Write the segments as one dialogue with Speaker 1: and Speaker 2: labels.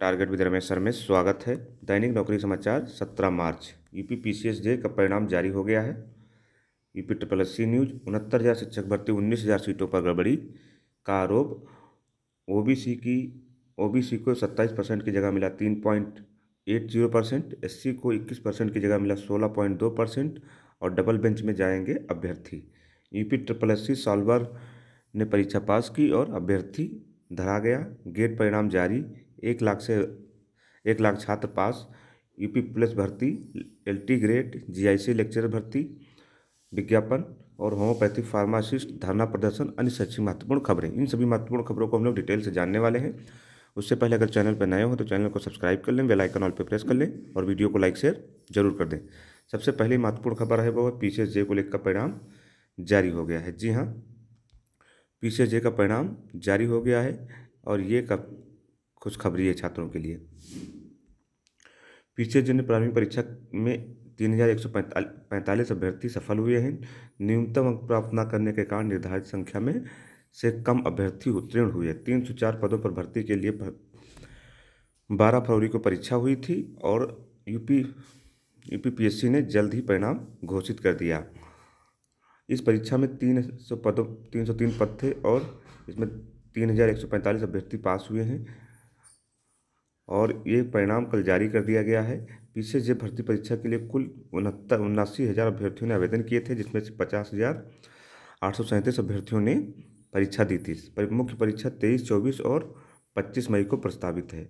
Speaker 1: target with Ramesh sir में स्वागत है दैनिक नौकरी समाचार 17 मार्च यूपी पीसीएसजे का परिणाम जारी हो गया है UP triple S C news उनहत्तर हज़ार शिक्षक भर्ती उन्नीस हज़ार सीटों पर गड़बड़ी का आरोप ओबीसी की ओबीसी को 27 परसेंट की जगह मिला तीन point eight zero percent S को इक्कीस परसेंट की जगह मिला सोलह पॉइंट दो परसेंट और डबल बेंच में जाएंगे अभ्यर्थी UP triple S C solver ने परीक्षा पास की और अभ्यर्थी धरा गया गेट परिणाम जारी एक लाख से एक लाख छात्र पास यूपी प्लस भर्ती एलटी ग्रेड जीआईसी लेक्चर भर्ती विज्ञापन और होम्योपैथी फार्मासिस्ट धरना प्रदर्शन अन्य सच्ची महत्वपूर्ण खबरें इन सभी महत्वपूर्ण खबरों को हम लोग डिटेल से जानने वाले हैं उससे पहले अगर चैनल पर नए हो तो चैनल को सब्सक्राइब कर लें बेल आइकन ऑल पर प्रेस कर लें और वीडियो को लाइक शेयर जरूर कर दें सबसे पहली महत्वपूर्ण खबर है वो है पी जे को लेकर परिणाम जारी हो गया है जी हाँ पी जे का परिणाम जारी हो गया है और ये कब खुशखबरी है छात्रों के लिए पीछे जिन प्रारंभिक परीक्षा में तीन हजार एक सौ पैंतालीस अभ्यर्थी सफल हुए हैं न्यूनतम अंक प्राप्त न करने के कारण निर्धारित संख्या में से कम अभ्यर्थी उत्तीर्ण हुए तीन सौ चार पदों पर भर्ती के लिए बारह फरवरी को परीक्षा हुई थी और यूपी यूपीपीएससी ने जल्द ही परिणाम घोषित कर दिया इस परीक्षा में तीन सौ पदों तीन सौ तीन पद थे और इसमें तीन हजार एक सौ पैंतालीस अभ्यर्थी पास हुए हैं और ये परिणाम कल जारी कर दिया गया है पीछे जे भर्ती परीक्षा के लिए कुल उनहत्तर उन्नासी हज़ार अभ्यर्थियों ने आवेदन किए थे जिसमें से पचास हज़ार आठ सौ सैंतीस अभ्यर्थियों ने परीक्षा दी थी मुख्य परीक्षा तेईस चौबीस और पच्चीस मई को प्रस्तावित है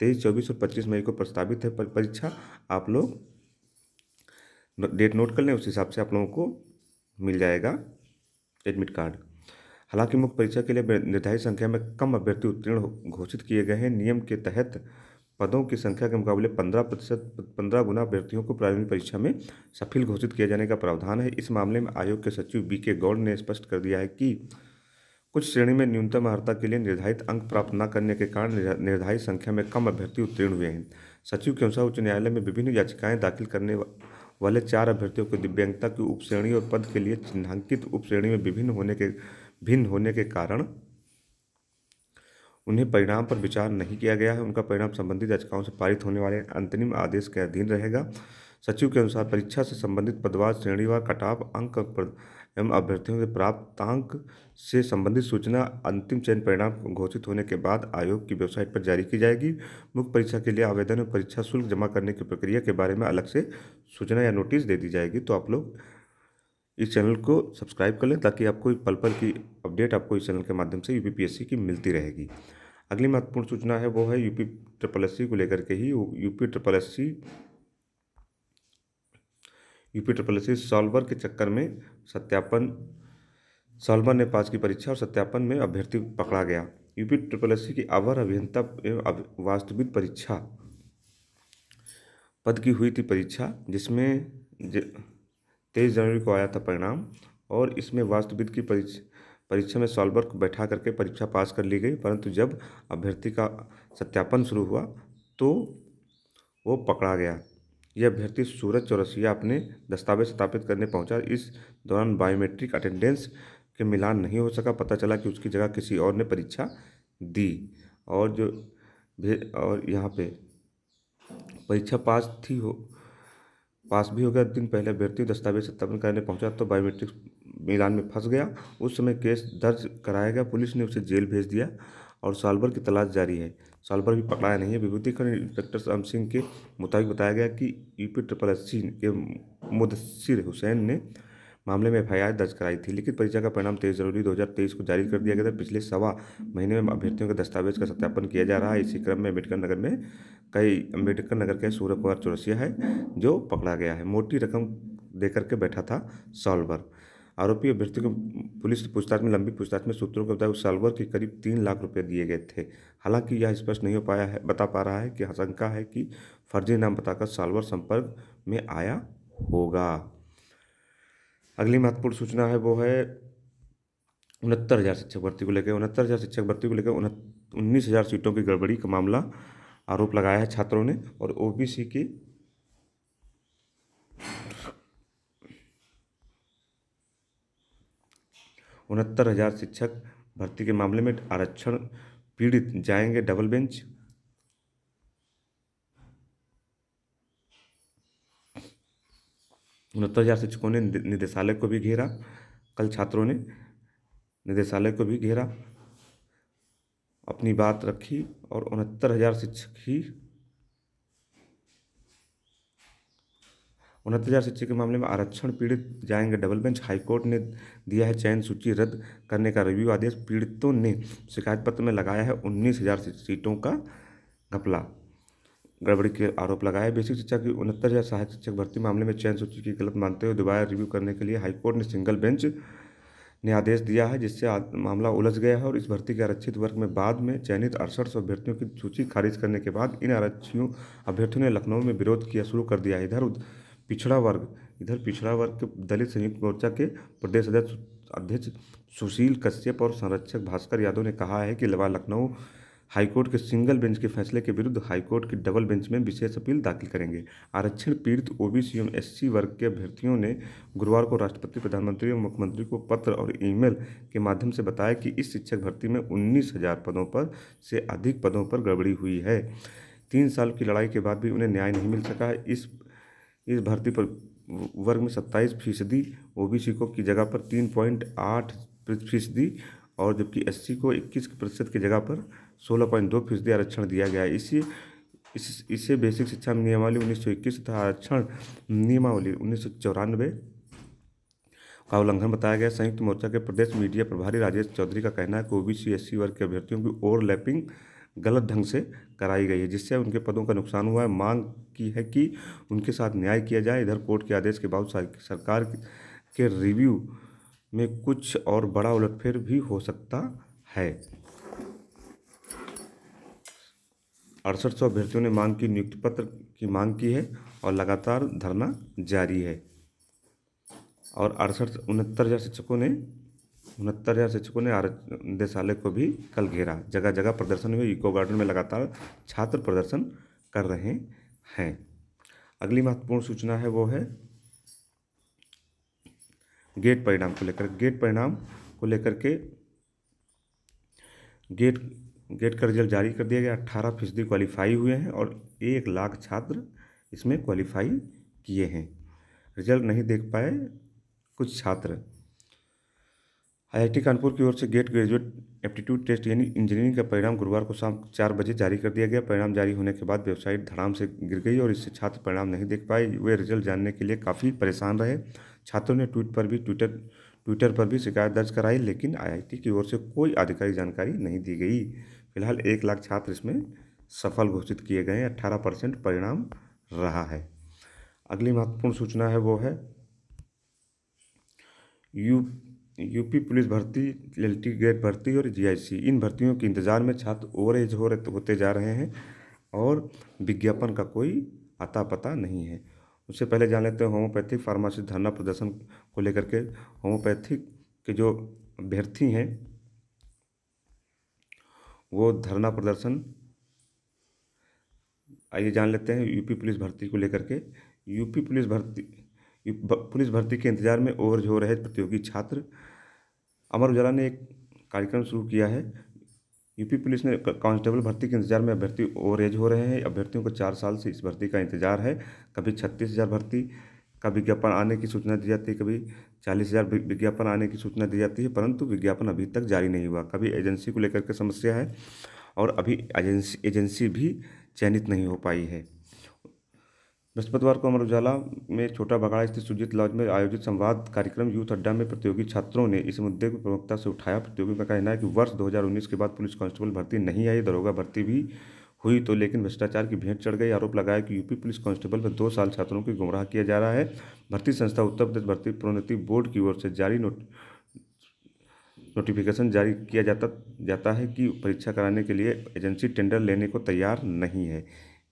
Speaker 1: तेईस चौबीस और पच्चीस मई को प्रस्तावित है परीक्षा आप लोग डेट नोट कर लें उस हिसाब से आप लोगों को मिल जाएगा एडमिट कार्ड हालांकि मुख्य परीक्षा के लिए निर्धारित संख्या में कम अभ्यर्थी उत्तीर्ण घोषित किए गए हैं नियम के तहत पदों की संख्या के मुकाबले पंद्रह प्रतिशत पंद्रह गुना अभ्यर्थियों को प्रारंभिक परीक्षा में सफल घोषित किए जाने का प्रावधान है इस मामले में आयोग के सचिव बी के गौड़ ने स्पष्ट कर दिया है कि कुछ श्रेणी में न्यूनतम अर्ता के लिए निर्धारित अंक प्राप्त न करने के कारण निर्धारित संख्या में कम अभ्यर्थी उत्तीर्ण हुए हैं सचिव के अनुसार उच्च न्यायालय में विभिन्न याचिकाएं दाखिल करने वाले चार अभ्यर्थियों को दिव्यांगता की उपश्रेणी और पद के लिए चिन्हांकित उपश्रेणी में विभिन्न होने के भिन्न होने के कारण उन्हें परिणाम पर विचार नहीं किया गया है उनका परिणाम संबंधित याचिकाओं से पारित होने वाले अंतरिम आदेश के अधीन रहेगा सचिव के अनुसार परीक्षा से संबंधित पदवार श्रेणीवार कटाव अंक एवं अभ्यर्थियों के प्राप्तांक से संबंधित सूचना अंतिम चयन परिणाम घोषित होने के बाद आयोग की वेबसाइट पर जारी की जाएगी मुख्य परीक्षा के लिए आवेदन और परीक्षा शुल्क जमा करने की प्रक्रिया के बारे में अलग से सूचना या नोटिस दे दी जाएगी तो आप लोग इस चैनल को सब्सक्राइब कर लें ताकि आपको पल पल की अपडेट आपको इस चैनल के माध्यम से यूपीपीएससी की मिलती रहेगी अगली महत्वपूर्ण सूचना है वो है यूपी ट्रिपल एस को लेकर के ही UP triple S UP triple S solver के चक्कर में सत्यापन सॉल्वर ने पास की परीक्षा और सत्यापन में अभ्यर्थी पकड़ा गया यूपी ट्रिपल एस की अवर अभियंता एवं वास्तविक परीक्षा पद की हुई थी परीक्षा जिसमें तेईस जनवरी को आया था परिणाम और इसमें वास्तुविद की परीक्षा में सॉल्वर को बैठा करके परीक्षा पास कर ली गई परंतु जब अभ्यर्थी का सत्यापन शुरू हुआ तो वो पकड़ा गया यह अभ्यर्थी सूरज चौरसिया अपने दस्तावेज स्थापित करने पहुंचा इस दौरान बायोमेट्रिक अटेंडेंस के मिलान नहीं हो सका पता चला कि उसकी जगह किसी और ने परीक्षा दी और जो और यहाँ पे परीक्षा पास थी हो पास भी हो गया दिन पहले अभ्यर्थी दस्तावेज सत्यापन करने पहुंचा तो बायोमेट्रिक्स मिलान में फंस गया उस समय केस दर्ज कराया गया पुलिस ने उसे जेल भेज दिया और सालभर की तलाश जारी है सालभर भी पकड़ाया नहीं है विभूतिखंड इंस्पेक्टर राम सिंह के मुताबिक बताया गया कि यूपी ट्रिपल एस सी के मुदसर हुसैन ने मामले में एफ दर्ज कराई थी लिखित परीक्षा का परिणाम तेईस जनवरी दो को जारी कर दिया गया था पिछले सवा महीने में अभ्यर्थियों के दस्तावेज का सत्यापन किया जा रहा है इसी क्रम में अम्बेडकर नगर में कई अम्बेडकर नगर के सूर्य कुमार चौरसिया है जो पकड़ा गया है मोटी रकम दे करके बैठा था सॉल्वर आरोपी अभ्यर्थी को पुलिस पूछताछ में लंबी पूछताछ में सूत्रों के बताया उस सालवर के करीब तीन लाख रुपए दिए गए थे हालांकि यह स्पष्ट नहीं हो पाया है बता पा रहा है कि आशंका है कि फर्जी नाम बताकर सालवर संपर्क में आया होगा अगली महत्वपूर्ण सूचना है वो है उनहत्तर हज़ार शिक्षक भर्ती को लेकर उनहत्तर हज़ार शिक्षक भर्ती को लेकर उन्नीस हज़ार सीटों की गड़बड़ी का मामला आरोप लगाया है छात्रों ने और ओबीसी की उनहत्तर हजार शिक्षक भर्ती के मामले में आरक्षण पीड़ित जाएंगे डबल बेंच उनहत्तर हजार शिक्षकों ने निदेशालय को भी घेरा कल छात्रों ने निदेशालय को भी घेरा अपनी बात रखी और उनहत्तर हज़ार शिक्षक ही उनहत्तर हज़ार शिक्षक के मामले में आरक्षण पीड़ित जाएंगे डबल बेंच हाईकोर्ट ने दिया है चयन सूची रद्द करने का रिव्यू आदेश पीड़ितों ने शिकायत पत्र में लगाया है उन्नीस हज़ार सीटों का घपला गड़बड़ी के आरोप लगाया बेसिक शिक्षा की उनहत्तर हज़ार सहायक शिक्षक भर्ती मामले में चयन सूची की गलत मानते हुए दोबारा रिव्यू करने के लिए हाईकोर्ट ने सिंगल बेंच ने आदेश दिया है जिससे मामला उलझ गया है और इस भर्ती के आरक्षित वर्ग में बाद में चयनित अड़सठ सौ अभ्यर्थियों की सूची खारिज करने के बाद इन आरक्षियों अभ्यर्थियों ने लखनऊ में विरोध किया शुरू कर दिया इधर पिछड़ा वर्ग इधर पिछड़ा वर्ग के दलित संयुक्त मोर्चा के प्रदेश अध्यक्ष अध्यक्ष सुशील कश्यप और संरक्षक भास्कर यादव ने कहा है कि लवा लखनऊ हाईकोर्ट के सिंगल बेंच के फैसले के विरुद्ध हाईकोर्ट की डबल बेंच में विशेष अपील दाखिल करेंगे आरक्षण पीड़ित ओबीसी एवं सी वर्ग के अभ्यर्थियों ने गुरुवार को राष्ट्रपति प्रधानमंत्री एवं मुख्यमंत्री को पत्र और ईमेल के माध्यम से बताया कि इस शिक्षक भर्ती में उन्नीस हजार पदों पर से अधिक पदों पर गड़बड़ी हुई है तीन साल की लड़ाई के बाद भी उन्हें न्याय नहीं मिल सका है इस इस भर्ती पर वर्ग में सत्ताईस फीसदी सी को की जगह पर तीन पॉइंट आठ फीसदी और जबकि एससी को इक्कीस प्रतिशत की जगह पर सोलह पॉइंट दो फीसदी आरक्षण दिया गया है इसी इस इसे बेसिक शिक्षा नियमावली उन्नीस सौ इक्कीस तथा आरक्षण नियमावली उन्नीस सौ चौरानवे का उल्लंघन बताया गया संयुक्त मोर्चा के प्रदेश मीडिया प्रभारी राजेश चौधरी का कहना है कि ओबीसी एससी वर्ग के अभ्यर्थियों की ओवरलैपिंग गलत ढंग से कराई गई है जिससे उनके पदों का नुकसान हुआ है मांग की है कि उनके साथ न्याय किया जाए इधर कोर्ट के आदेश के बावजूद सरकार के रिव्यू में कुछ और बड़ा उलटफेर भी हो सकता है अड़सठ सौ अभ्यर्थियों ने मांग की नियुक्ति पत्र की मांग की है और लगातार धरना जारी है और अड़सठ उनहत्तर हज़ार शिक्षकों ने उनहत्तर हज़ार शिक्षकों ने आर निदेशालय को भी कल घेरा जगह जगह प्रदर्शन हुए इको गार्डन में लगातार छात्र प्रदर्शन कर रहे हैं अगली महत्वपूर्ण सूचना है वो है गेट परिणाम को लेकर गेट परिणाम को लेकर के गेट गेट का रिजल्ट जारी कर दिया गया अट्ठारह फीसदी क्वालिफाई हुए हैं और एक लाख छात्र इसमें क्वालिफाई किए हैं रिजल्ट नहीं देख पाए कुछ छात्र आईआईटी कानपुर की ओर से गेट ग्रेजुएट एप्टीट्यूड टेस्ट यानी इंजीनियरिंग का परिणाम गुरुवार को शाम चार बजे जारी कर दिया गया परिणाम जारी होने के बाद वेबसाइट धड़ाम से गिर गई और इससे छात्र परिणाम नहीं देख पाए वे रिजल्ट जानने के लिए काफ़ी परेशान रहे छात्रों ने ट्वीट पर भी ट्विटर ट्विटर पर भी शिकायत दर्ज कराई लेकिन आईआईटी की ओर से कोई आधिकारिक जानकारी नहीं दी गई फिलहाल एक लाख छात्र इसमें सफल घोषित किए गए हैं अट्ठारह परसेंट परिणाम रहा है अगली महत्वपूर्ण सूचना है वो है यू यूपी पुलिस भर्ती एल टी गेट भर्ती और जीआईसी इन भर्तियों के इंतज़ार में छात्र ओवर एज हो रहे होते जा रहे हैं और विज्ञापन का कोई अता पता नहीं है उससे पहले जान लेते हैं होम्योपैथिक फार्मासिस्ट धरना प्रदर्शन को लेकर के होम्योपैथिक के जो अभ्यर्थी हैं वो धरना प्रदर्शन आइए जान लेते हैं यूपी पुलिस भर्ती को लेकर के यूपी पुलिस भर्ती पुलिस भर्ती के इंतजार में ओवरज हो रहे प्रतियोगी छात्र अमर उजाला ने एक कार्यक्रम शुरू किया है यूपी पुलिस ने कांस्टेबल भर्ती के इंतजार में अभ्यर्थी ओवर हो रहे हैं अभ्यर्थियों को चार साल से इस भर्ती का इंतजार है कभी छत्तीस हज़ार भर्ती का विज्ञापन आने की सूचना दी जाती है कभी चालीस हज़ार विज्ञापन आने की सूचना दी जाती है परंतु विज्ञापन अभी तक जारी नहीं हुआ कभी एजेंसी को लेकर के समस्या है और अभी एजेंसी एजेंसी भी चयनित नहीं हो पाई है बृहस्पतिवार को अमर उजाला में छोटा बगाड़ा स्थित सुजीत लॉज में आयोजित संवाद कार्यक्रम यूथ अड्डा में प्रतियोगी छात्रों ने इस मुद्दे को प्रमुखता से उठाया प्रतियोगी का कहना है कि वर्ष 2019 के बाद पुलिस कांस्टेबल भर्ती नहीं आई दरोगा भर्ती भी हुई तो लेकिन भ्रष्टाचार की भेंट चढ़ गई आरोप लगाया कि यूपी पुलिस कांस्टेबल में दो साल छात्रों को गुमराह किया जा रहा है भर्ती संस्था उत्तर प्रदेश भर्ती प्रोन्नति बोर्ड की ओर से जारी नोट नोटिफिकेशन जारी किया जाता जाता है कि परीक्षा कराने के लिए एजेंसी टेंडर लेने को तैयार नहीं है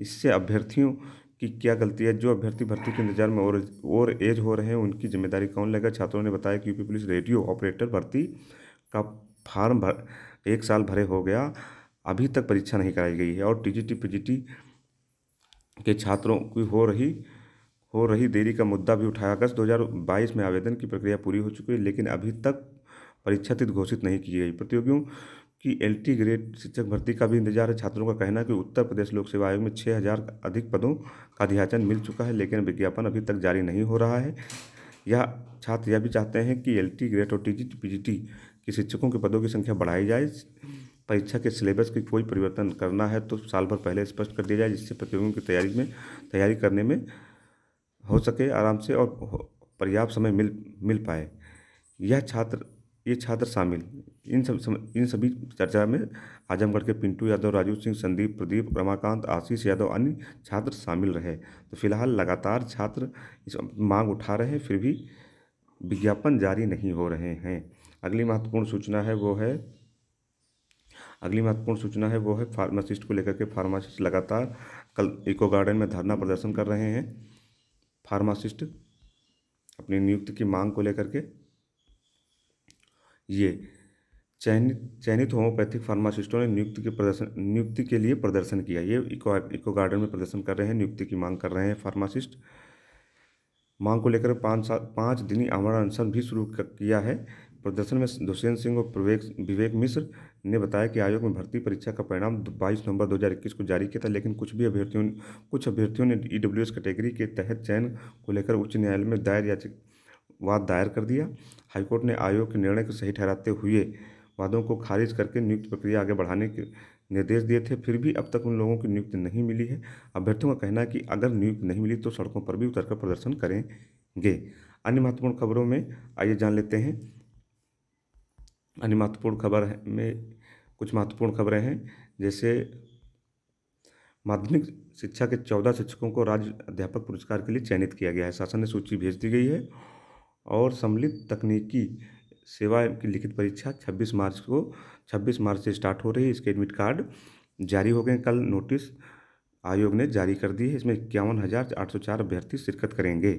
Speaker 1: इससे अभ्यर्थियों कि क्या गलती है जो अभ्यर्थी भर्ती के इंतजार में और और एज हो रहे हैं उनकी जिम्मेदारी कौन लेगा छात्रों ने बताया कि यूपी पुलिस रेडियो ऑपरेटर भर्ती का फार्म भर एक साल भरे हो गया अभी तक परीक्षा नहीं कराई गई है और टीजीटी पीजीटी के छात्रों की हो रही हो रही देरी का मुद्दा भी उठाया अगस्त 2022 में आवेदन की प्रक्रिया पूरी हो चुकी है लेकिन अभी तक परीक्षा तिथि घोषित नहीं की गई प्रतियोगियों की एल टी ग्रेड शिक्षक भर्ती का भी इंतजार है छात्रों का कहना है कि उत्तर प्रदेश लोक सेवा आयोग में छः हज़ार अधिक पदों का अध्याचन मिल चुका है लेकिन विज्ञापन अभी तक जारी नहीं हो रहा है यह छात्र यह भी चाहते हैं कि एल टी ग्रेड और T G P G T के शिक्षकों के पदों की संख्या बढ़ाई जाए परीक्षा के सिलेबस की कोई परिवर्तन करना है तो साल भर पहले स्पष्ट कर दिया जाए जिससे प्रतियोगियों की तैयारी में तैयारी करने में हो सके आराम से और पर्याप्त समय मिल मिल पाए यह छात्र ये छात्र शामिल इन सब सम, इन सभी चर्चा में आजमगढ़ के पिंटू यादव राजू सिंह संदीप प्रदीप रमाकांत आशीष यादव अन्य छात्र शामिल रहे तो फिलहाल लगातार छात्र इस मांग उठा रहे हैं फिर भी विज्ञापन जारी नहीं हो रहे हैं अगली महत्वपूर्ण सूचना है वो है अगली महत्वपूर्ण सूचना है वो है फार्मासिस्ट को लेकर के फार्मासिस्ट लगातार कल इको गार्डन में धरना प्रदर्शन कर रहे हैं फार्मासिस्ट अपनी नियुक्ति की मांग को लेकर के ये चयनित चयनित होम्योपैथिक फार्मासिस्टों ने नियुक्ति के प्रदर्शन नियुक्ति के लिए प्रदर्शन किया ये इको इको गार्डन में प्रदर्शन कर रहे हैं नियुक्ति की मांग कर रहे हैं फार्मासिस्ट मांग को लेकर पाँच साल पाँच दिनी आमरण अनशन भी शुरू किया है प्रदर्शन में दुष्यंत सिंह और विवेक मिश्र ने बताया कि आयोग में भर्ती परीक्षा का परिणाम 22 नवंबर 2021 को जारी किया था लेकिन कुछ भी अभ्यर्थियों कुछ अभ्यर्थियों ने ई e कैटेगरी के तहत चयन को लेकर उच्च न्यायालय में दायर याचिक वाद दायर कर दिया हाईकोर्ट ने आयोग के निर्णय को सही ठहराते हुए वादों को खारिज करके नियुक्ति प्रक्रिया आगे बढ़ाने के निर्देश दिए थे फिर भी अब तक उन लोगों की नियुक्ति नहीं मिली है अभ्यर्थियों का कहना है कि अगर नियुक्ति नहीं मिली तो सड़कों पर भी उतरकर प्रदर्शन करेंगे अन्य महत्वपूर्ण खबरों में आइए जान लेते हैं अन्य महत्वपूर्ण खबर में कुछ महत्वपूर्ण खबरें हैं जैसे माध्यमिक शिक्षा के चौदह शिक्षकों को राज्य अध्यापक पुरस्कार के लिए चयनित किया गया है शासन ने सूची भेज दी गई है और सम्मिलित तकनीकी सेवा की लिखित परीक्षा 26 मार्च को 26 मार्च से स्टार्ट हो रही है इसके एडमिट कार्ड जारी हो गए कल नोटिस आयोग ने जारी कर दी है इसमें इक्यावन हज़ार आठ सौ चार अभ्यर्थी शिरकत करेंगे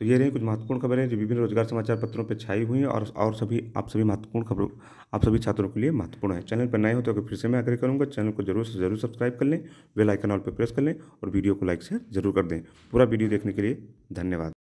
Speaker 1: तो ये रही कुछ महत्वपूर्ण खबरें जो विभिन्न रोजगार समाचार पत्रों पर छाई हुई हैं और और सभी आप सभी महत्वपूर्ण खबरों आप सभी छात्रों के लिए महत्वपूर्ण है चैनल पर नए हो तो फिर से मैं आग्रह करूँगा चैनल को जरूर से जरूर सब्सक्राइब कर लें बेल आइकन ऑल पर प्रेस कर लें और वीडियो को लाइक शेयर जरूर कर दें पूरा वीडियो देखने के लिए धन्यवाद